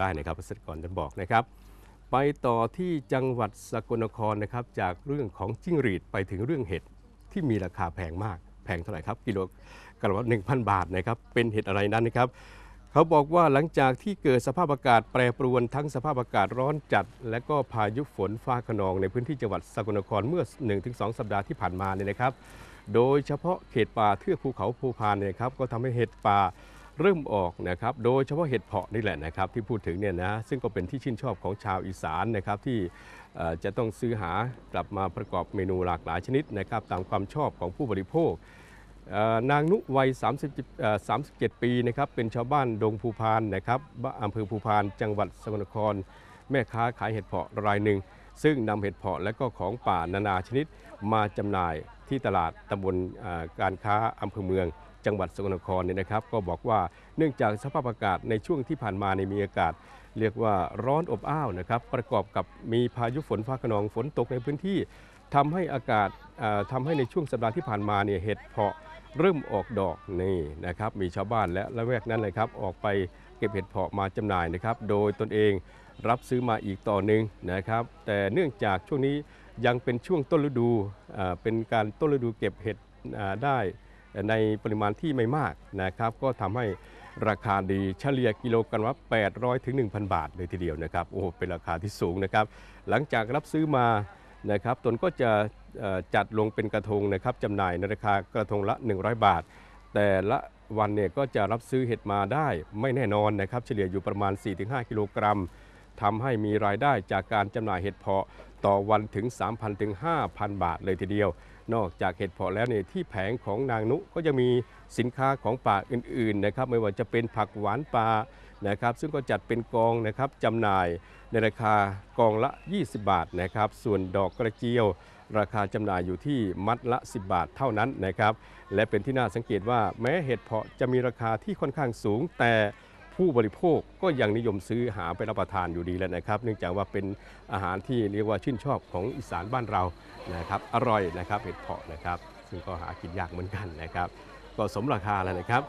ได้นะครับเกษตรกรจะบอกนะครับไปต่อที่จังหวัดสกลนครนะครับจากเรื่องของจิ้งหรีดไปถึงเรื่องเห็ดที่มีราคาแพงมากแพงเท่าไหร่ครับกิโลกรัมละหนึ่งพันบาทนะครับเป็นเห็ดอะไรนั้นนะครับ เขาบอกว่าหลังจากที่เกิดสภาพอากาศแปรปรวนทั้งสภาพอากาศร้อนจัด และก็พายุฝนฟ้าขนอง ในพื้นที่จังหวัดสกลนครเมื่อ1สสัปดาห์ที่ผ่านมาเนี่ยนะครับ โดยเฉพาะเขตป่าเทือกภูเขาภูพานเนี่ยครับก็ทำให้เห็ดป่าเริ่มออกนะครับโดยเฉพาะเห็ดเพาะนี่แหละนะครับที่พูดถึงเนี่ยนะซึ่งก็เป็นที่ชื่นชอบของชาวอีสานนะครับที่จะต้องซื้อหากลับมาประกอบเมนูหลากหลายชนิดนะครับตามความชอบของผู้บริโภค นางนุวัย 37 ปีนะครับเป็นชาวบ้านดงภูพานนะครับอำเภอภูพาน จังหวัดสกลนครแม่ค้าขายเห็ดเพาะรายหนึ่งซึ่งนำเห็ดเพาะและก็ของป่านานาชนิดมาจำหน่ายที่ตลาดตำบลการค้าอำเภอเมืองจังหวัดสกลนครเนี่ยนะครับ ก็บอกว่าเนื่องจากสภาพอากาศในช่วงที่ผ่านมาในมีอากาศเรียกว่าร้อนอบอ้าวนะครับประกอบกับมีพายุฝนฟ้าขนองฝนตกในพื้นที่ทำให้อากาศทำให้ในช่วงสัปดาห์ที่ผ่านมาเนี่ยเห็ดเพาะเริ่มออกดอกนี่นะครับมีชาวบ้านและละแวกนั้นเลยครับออกไปเก็บเห็ดเพาะมาจำหน่ายนะครับโดยตนเองรับซื้อมาอีกต่อหนึ่งนะครับ แต่เนื่องจากช่วงนี้ยังเป็นช่วงต้นฤดู เป็นการต้นฤดูเก็บเห็ดได้ ในปริมาณที่ไม่มากนะครับ ก็ทำให้ราคาดีเฉลี่ยกิโลกรัมละ800ถึง1,000 บาทเลยทีเดียวนะครับ โอ้ เป็นราคาที่สูงนะครับ หลังจากรับซื้อมานะครับ ตนก็จะจัดลงเป็นกระทงนะครับจำหน่ายในราคากระทงละ 100 บาท แต่ละวันเนี่ยก็จะรับซื้อเห็ดมาได้ ไม่แน่นอนนะครับ เฉลี่ยอยู่ประมาณ 4-5กิโลกรัมทำให้มีรายได้จากการจำหน่ายเห็ดเพาะต่อวันถึง 3,000ถึง5,000 บาท เลยทีเดียว นอกจากเห็ดเพาะแล้วเนี่ยที่แผงของนางนุก็จะมีสินค้าของป่าอื่นๆนะครับไม่ว่าจะเป็นผักหวานปลานะครับ ซึ่งก็จัดเป็นกองนะครับจำหน่าย ในราคากองละ 20 บาทนะครับ ส่วนดอกกระเจียว ราคาจำหน่ายอยู่ที่มัดละ 10 บาทเท่านั้นนะครับและเป็นที่น่าสังเกตว่าแม้เห็ดเพาะจะมีราคาที่ค่อนข้างสูง แต่ผู้บริโภคก็ยังนิยมซื้อหาไปรับประทานอยู่ดีแล้วนะครับ เนื่องจากว่าเป็นอาหารที่เรียกว่าชื่นชอบของอีสานบ้านเรานะครับ อร่อยนะครับเห็ดเพาะนะครับ ซึ่งก็หากินยากเหมือนกันนะครับ ก็สมราคาแล้วนะครับ